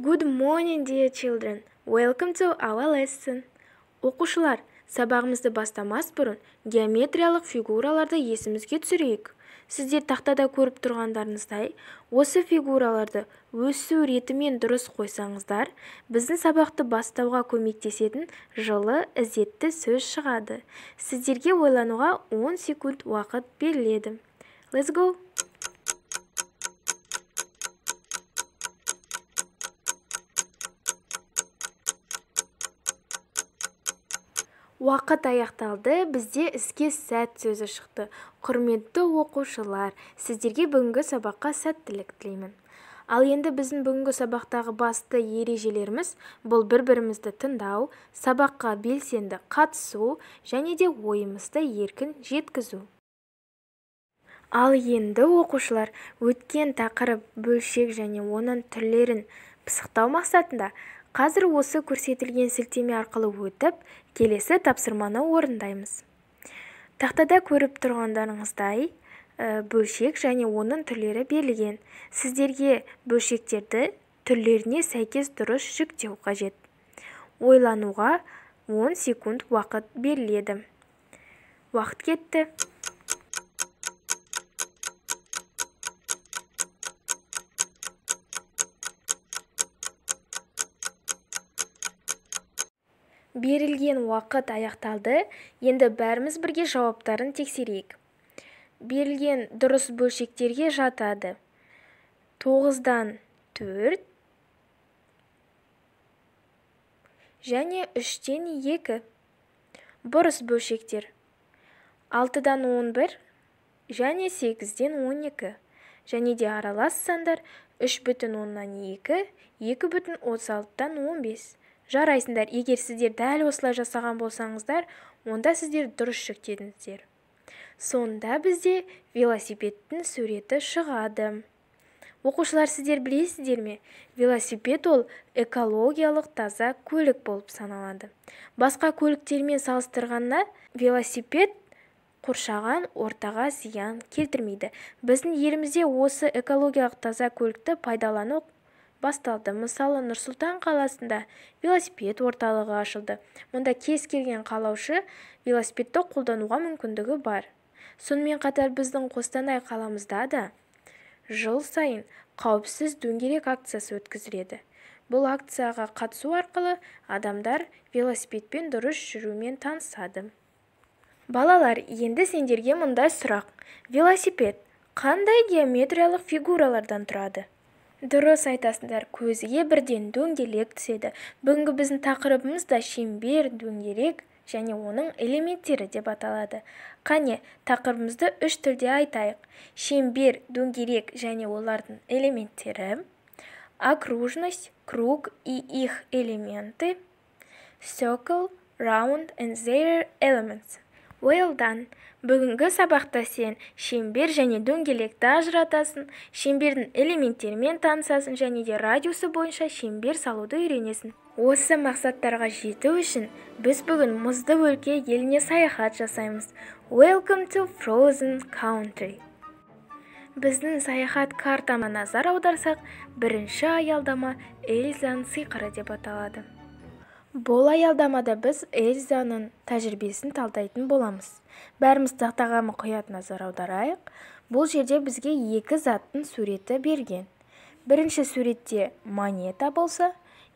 Good morning, dear children. Welcome to our lesson. Оқушылар, сабағымызды бастамас бұрын геометриялық фигураларды есімізге түсірейік. Сіздер тақтада көріп тұрғандарыңыздай, осы фигураларды өсу ретімен дұрыс қойсаңыздар, біздің сабақты бастауға көмектесетін жылы ізетті сөз шығады. Сіздерге ойлануға 10 секунд уақыт беріледі. Let's go! уақыт аяқталды бізде іске сәт сөзі шықты құрметті оқушылар сіздерге бүгінгі сабаққа сәттілік тілеймін ал енді біздің бүгінгі сабақтағы басты ережелеріміз бұл бір-бірімізді тыңдау сабаққа белсенді қатысу және де ойымызды еркін жеткізу ал енді оқушылар өткен тақырып бөлшек және оның түрлерін пысықтау мақсатында қазір осы көрсетілген сілтеме арқылы өтіп келесі тапсырманы орындаймыз тақтада көріп тұрғандарыңыздай э, бөлшек және оның түрлері берілген сіздерге бөлшектерді түрлеріне сәйкес дұрыс жүктеу қажет ойлануға 10 секунд уақыт беріледі уақыт кетті берілген уақыт аяқталды енді бәріміз бірге жауаптарын тексерейік берілген дұрыс бөлшектерге жатады 9-дан 4 және 3-тен 2 бұрыс бөлшектер 6-дан 11 және 8-ден 12 және де аралас сандар 3 бүтін 10-нан 2 2 бүтін 36-дан 15 жарайсыңдар егер сіздер дәл осылай жасаған болсаңыздар онда сіздер дұрыс жүктедіңіздер сонда бізде велосипедтің суреті шығады оқушылар сіздер білесіздер ме велосипед ол экологиялық таза көлік болып саналады басқа көліктермен салыстырғанда велосипед қоршаған ортаға зиян келтірмейді біздің елімізде осы экологиялық таза көлікті пайдалану басталды мысалы нұрсұлтан қаласында велосипед орталығы ашылды мұнда кез келген қалаушы велосипедті қолдануға мүмкіндігі бар сонымен қатар біздің қостанай қаламызда да жыл сайын қауіпсіз дөңгелек акциясы өткізіледі бұл акцияға қатысу арқылы адамдар велосипедпен дұрыс жүрумен танысады балалар енді сендерге мындай сұрақ велосипед қандай геометриялық фигуралардан тұрады дұрыс айтасыңдар көзге бірден дөңгелек түседі бүгінгі біздің тақырыбымыз да шеңбер дөңгелек және оның элементтері деп аталады қане тақырыбымызды үш тілде айтайық шеңбер дөңгелек және олардың элементтері окружность круг и их элементы circle round and their elements done. бүгінгі сабақта сен шеңбер және дөңгелекті ажыратасың шеңбердің элементтерімен танысасың және де радиусы бойынша шеңбер салуды үйренесің осы мақсаттарға жету үшін біз бүгін мұзды өлке еліне саяхат жасаймыз welcome to frozen country біздің саяхат картама назар аударсақ бірінші аялдама Эльзан сиқыры деп аталады бұл аялдамада біз эльзаның тәжірибесін талдайтын боламыз бәріміз тақтаға мұқият назар аударайық бұл жерде бізге екі заттың суреті берген бірінші суретте монета болса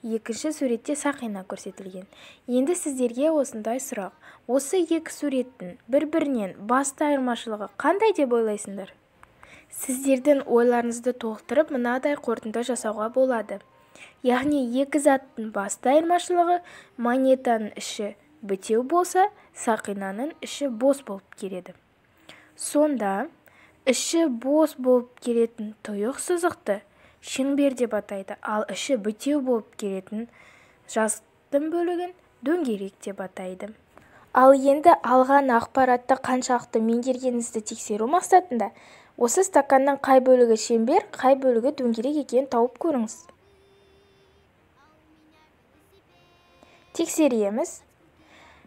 екінші суретте сақина көрсетілген енді сіздерге осындай сұрақ осы екі суреттің бір бірінен басты айырмашылығы қандай деп ойлайсыңдар сіздердің ойларыңызды толықтырып мынадай қорытынды жасауға болады яғни екі заттың басты айырмашылығы монетаның іші бітеу болса сақинаның іші бос болып келеді сонда іші бос болып келетін тұйық сызықты шеңбер деп атайды ал іші бітеу болып келетін жазықтың бөлігін дөңгелек деп атайды ал енді алған ақпаратты қаншалықты меңгергеніңізді тексеру мақсатында осы стаканның қай бөлігі шеңбер қай бөлігі дөңгелек екенін тауып көріңіз тексереміз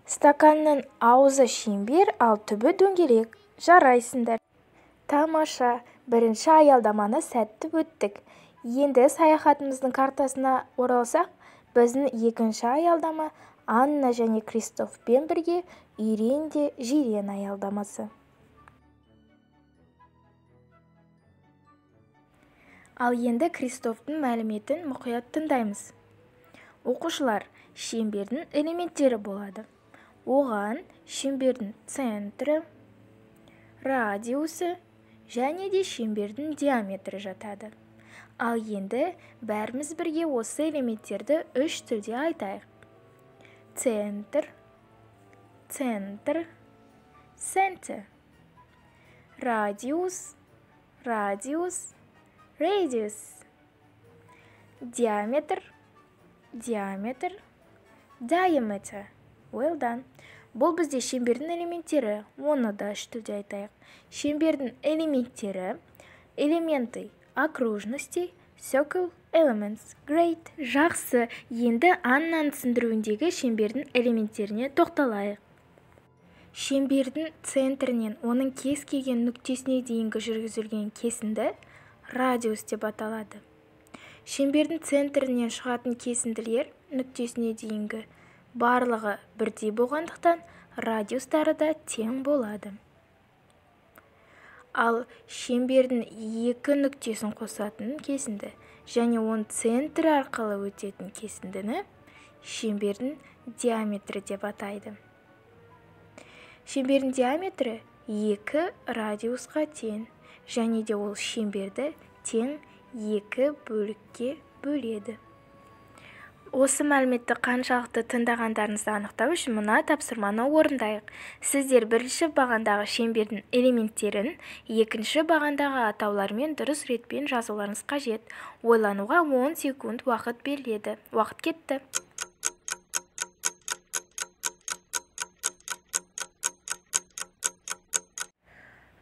стаканның аузы шеңбер ал түбі дөңгелек жарайсыңдар тамаша бірінші аялдаманы сәтті өттік енді саяхатымыздың картасына оралсақ біздің екінші аялдама анна және кристофпен бірге үйренде де жирен аялдамасы ал енді кристофтың мәліметін мұқият тыңдаймыз оқушылар шеңбердің элементтері болады оған шеңбердің центрі радиусы және де шеңбердің диаметрі жатады ал енді бәріміз бірге осы элементтерді үш тілде айтайық центр центр центр радиус радиус радиус диаметр диаметр diameter well done бұл бізде шеңбердің элементтері оны да үш айтайық шеңбердің элементтері элементы окружности circle elements great жақсы енді аннаның түсіндіруіндегі шеңбердің элементтеріне тоқталайық шеңбердің центрінен оның кез келген нүктесіне дейінгі жүргізілген кесінді радиус деп аталады шеңбердің центрінен шығатын кесінділер нүктесіне дейінгі барлығы бірдей болғандықтан радиустары да тең болады ал шеңбердің екі нүктесін қосатын кесінді және оның центрі арқылы өтетін кесіндіні шеңбердің диаметрі деп атайды шеңбердің диаметрі екі радиусқа тең және де ол шеңберді тең екі бөлікке бөледі осы мәліметті қаншалықты тыңдағандарыңызды анықтау үшін мына тапсырманы орындайық сіздер бірінші бағандағы шеңбердің элементтерін екінші бағандағы атаулармен дұрыс ретпен жазуларыңыз қажет ойлануға он секунд уақыт беріледі уақыт кетті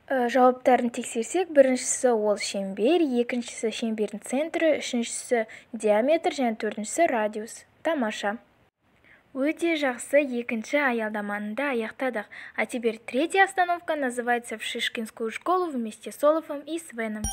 Э, жауаптарын тексерсек біріншісі ол шеңбер екіншісі шеңбердің центрі үшіншісі диаметр және төртіншісі радиус тамаша өте жақсы екінші аялдаманы да аяқтадық а теперь третья остановка называется в шишкинскую школу вместе с олафом и свеном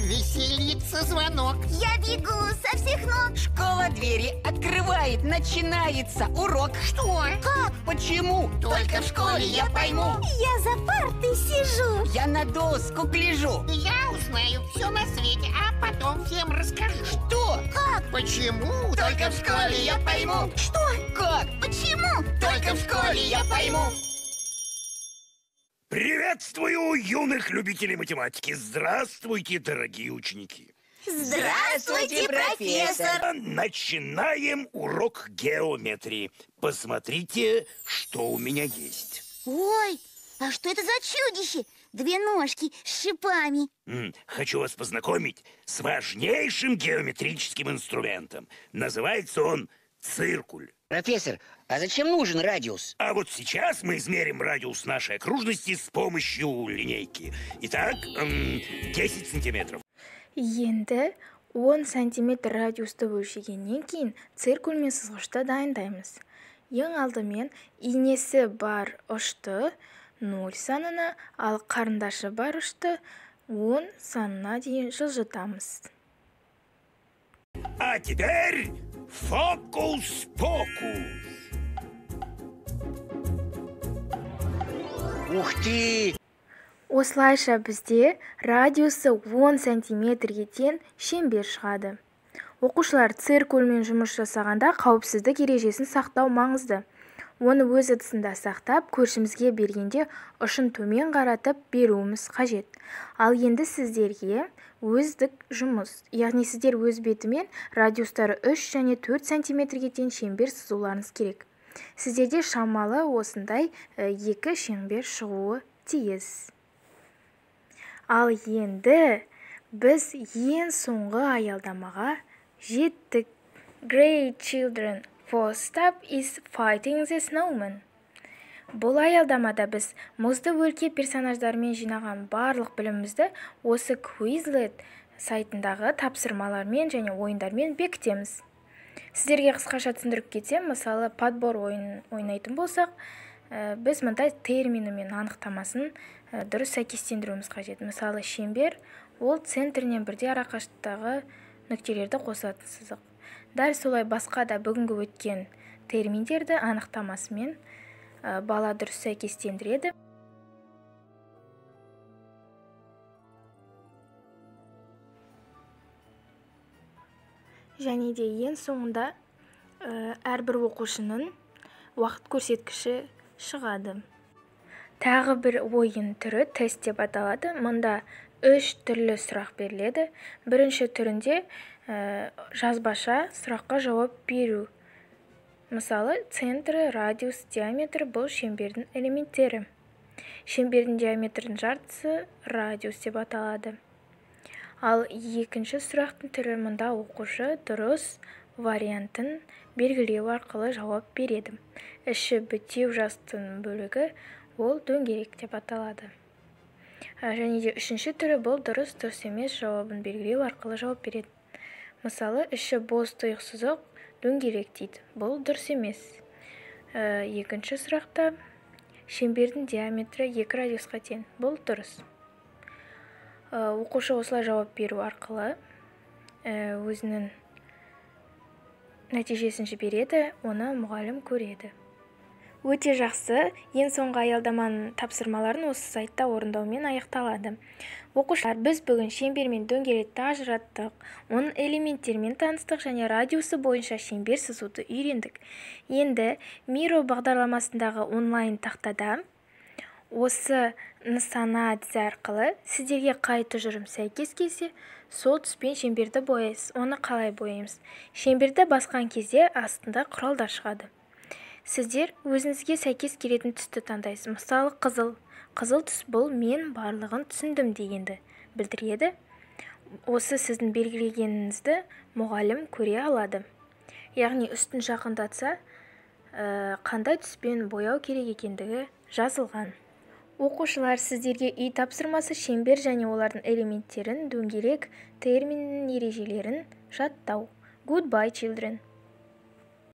Веселится звонок. Я бегу со всех ног. Школа двери открывает, начинается урок. Что? Как? Почему? Только, Только в школе я пойму. Я за партой сижу. Я на доску гляжу. Я узнаю все на свете, а потом всем расскажу. Что? Как? Почему? Только, Только в школе я пойму. Что? Как? Почему? Только в школе я пойму. Приветствую юных любителей математики! Здравствуйте, дорогие ученики! Здравствуйте, профессор! Начинаем урок геометрии. Посмотрите, что у меня есть. Ой, а что это за чудище? Две ножки с шипами. Хочу вас познакомить с важнейшим геометрическим инструментом. Называется он циркуль. Профессор, А зачем нужен радиус? А вот сейчас мы измерим радиус нашей окружности с помощью линейки. Итак, 10 сантиметров. Енді 10 сантиметр радиусты өлшегеннен кейін циркульмен мен сызғышты дайындаймыз. Ең алдымен инесі бар ұшты 0 санына, ал қарындашы бар ұшты 10 санына дейін жылжытамыз. А теперь фокус-покус! ухти осылайша бізде радиусы 10 сантиметрге тең шеңбер шығады оқушылар циркульмен жұмыс жасағанда қауіпсіздік ережесін сақтау маңызды оны өз ыдысында сақтап көршімізге бергенде ұшын төмен қаратып беруіміз қажет ал енді сіздерге өздік жұмыс яғни сіздер өз бетімен радиустары 3 және 4 сантиметрге тең шеңбер сызуларыңыз керек сіздерде шамалы осындай екі шеңбер шығуы тиіс ал енді біз ең соңғы аялдамаға жеттік Great Children for Stop is Fighting the Snowman бұл аялдамада біз мұзды өлке персонаждарымен жинаған барлық білімімізді осы Quizlet сайтындағы тапсырмалармен және ойындармен бекітеміз сіздерге қысқаша түсіндіріп кетсем мысалы подбор ойынын ойнайтын болсақ э, біз мұнда термині мен анықтамасын э, дұрыс сәйкестендіруіміз қажет мысалы шеңбер ол центрінен бірде арақашықтықтағы нүктелерді қосатын сызық дәл солай басқа да бүгінгі өткен терминдерді анықтамасымен э, бала дұрыс сәйкестендіреді және де ең соңында э, әрбір оқушының уақыт көрсеткіші шығады тағы бір ойын түрі тест деп аталады мұнда үш түрлі сұрақ беріледі бірінші түрінде э, жазбаша сұраққа жауап беру мысалы центрі радиус диаметр бұл шеңбердің элементтері шеңбердің диаметрінің жартысы радиус деп аталады ал екінші сұрақтың түрі мұнда оқушы дұрыс вариантын белгілеу арқылы жауап береді іші бітеу жастың бөлігі ол дөңгелек деп аталады және де үшінші түрі бұл дұрыс дұрыс емес жауабын белгілеу арқылы жауап береді мысалы іші бос тұйықсызық дөңгелек дейді бұл дұрыс емес екінші сұрақта шеңбердің диаметрі екі радиусқа тең бұл дұрыс оқушы э, осылай жауап беру арқылы э, өзінің нәтижесін жібереді оны мұғалім көреді өте жақсы ең соңғы аялдаманың тапсырмаларын осы сайтта орындаумен аяқталады оқушылар біз бүгін шеңбер мен дөңгелекті ажыраттық оның элементтерімен таныстық және радиусы бойынша шеңбер сызуды үйрендік енді миро бағдарламасындағы онлайн тақтада осы нысана әдісі арқылы сіздерге қай тұжырым сәйкес келсе сол түспен шеңберді бояйсыз оны қалай бояймыз шеңберді басқан кезде астында құралдар шығады сіздер өзіңізге сәйкес келетін түсті таңдайсыз мысалы қызыл қызыл түс бұл мен барлығын түсіндім дегенді білдіреді осы сіздің белгілегеніңізді мұғалім көре алады яғни үстін жақындатса э, қандай түспен бояу керек екендігі жазылған оқушылар сіздерге үй тапсырмасы шеңбер және олардың элементтерін дөңгелек терминінің ережелерін жаттау гудбай children